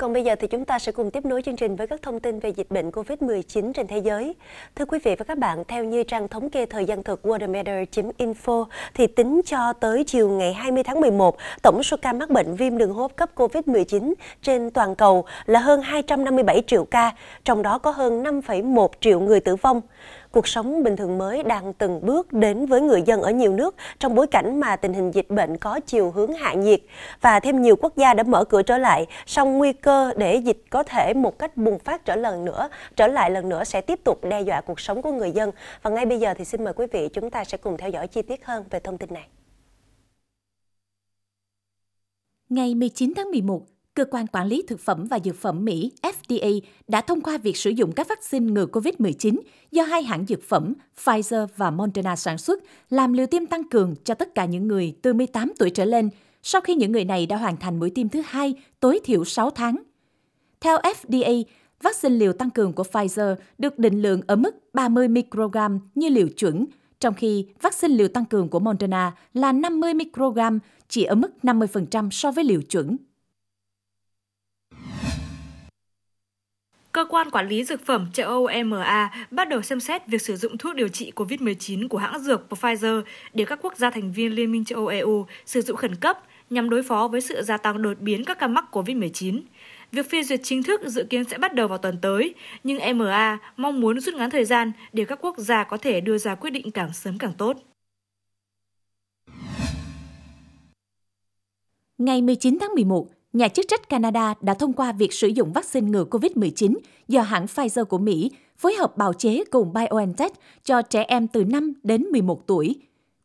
Còn bây giờ thì chúng ta sẽ cùng tiếp nối chương trình với các thông tin về dịch bệnh COVID-19 trên thế giới. Thưa quý vị và các bạn, theo như trang thống kê thời gian thực worldmeter.info thì tính cho tới chiều ngày 20 tháng 11, tổng số ca mắc bệnh viêm đường hô hấp cấp COVID-19 trên toàn cầu là hơn 257 triệu ca, trong đó có hơn 5,1 triệu người tử vong cuộc sống bình thường mới đang từng bước đến với người dân ở nhiều nước trong bối cảnh mà tình hình dịch bệnh có chiều hướng hạ nhiệt và thêm nhiều quốc gia đã mở cửa trở lại, song nguy cơ để dịch có thể một cách bùng phát trở lần nữa, trở lại lần nữa sẽ tiếp tục đe dọa cuộc sống của người dân. Và ngay bây giờ thì xin mời quý vị chúng ta sẽ cùng theo dõi chi tiết hơn về thông tin này. Ngày 19 tháng 11, Cơ quan Quản lý Thực phẩm và Dược phẩm Mỹ FDA đã thông qua việc sử dụng các vaccine ngừa COVID-19 do hai hãng dược phẩm Pfizer và Moderna sản xuất làm liều tiêm tăng cường cho tất cả những người từ 18 tuổi trở lên sau khi những người này đã hoàn thành mũi tiêm thứ hai tối thiểu 6 tháng. Theo FDA, vaccine liều tăng cường của Pfizer được định lượng ở mức 30 microgram như liều chuẩn, trong khi vaccine liều tăng cường của Moderna là 50 microgram, chỉ ở mức 50% so với liều chuẩn. Cơ quan quản lý dược phẩm châu Âu EMA bắt đầu xem xét việc sử dụng thuốc điều trị COVID-19 của hãng dược Pfizer để các quốc gia thành viên Liên minh châu Âu EU sử dụng khẩn cấp nhằm đối phó với sự gia tăng đột biến các ca mắc COVID-19. Việc phê duyệt chính thức dự kiến sẽ bắt đầu vào tuần tới, nhưng EMA mong muốn rút ngắn thời gian để các quốc gia có thể đưa ra quyết định càng sớm càng tốt. Ngày 19 tháng 11, nhà chức trách Canada đã thông qua việc sử dụng vaccine ngừa COVID-19 do hãng Pfizer của Mỹ phối hợp bào chế cùng BioNTech cho trẻ em từ 5 đến 11 tuổi.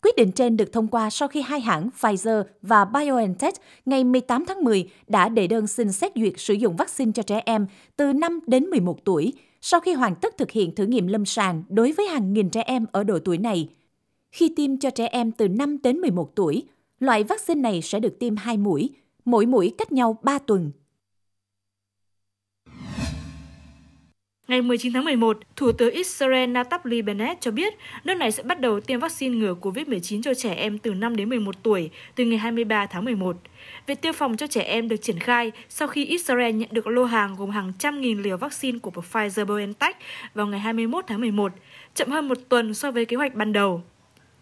Quyết định trên được thông qua sau khi hai hãng Pfizer và BioNTech ngày 18 tháng 10 đã đệ đơn xin xét duyệt sử dụng vaccine cho trẻ em từ 5 đến 11 tuổi, sau khi hoàn tất thực hiện thử nghiệm lâm sàng đối với hàng nghìn trẻ em ở độ tuổi này. Khi tiêm cho trẻ em từ 5 đến 11 tuổi, loại vaccine này sẽ được tiêm 2 mũi – mỗi mũi cách nhau 3 tuần. Ngày 19 tháng 11, Thủ tướng Israel Naftali Bennett cho biết nước này sẽ bắt đầu tiêm vaccine ngừa COVID-19 cho trẻ em từ 5 đến 11 tuổi từ ngày 23 tháng 11. Việc tiêm phòng cho trẻ em được triển khai sau khi Israel nhận được lô hàng gồm hàng trăm nghìn liều vaccine của Pfizer-BioNTech vào ngày 21 tháng 11, chậm hơn một tuần so với kế hoạch ban đầu.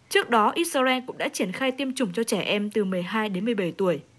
Trước đó, Israel cũng đã triển khai tiêm chủng cho trẻ em từ 12 đến 17 tuổi.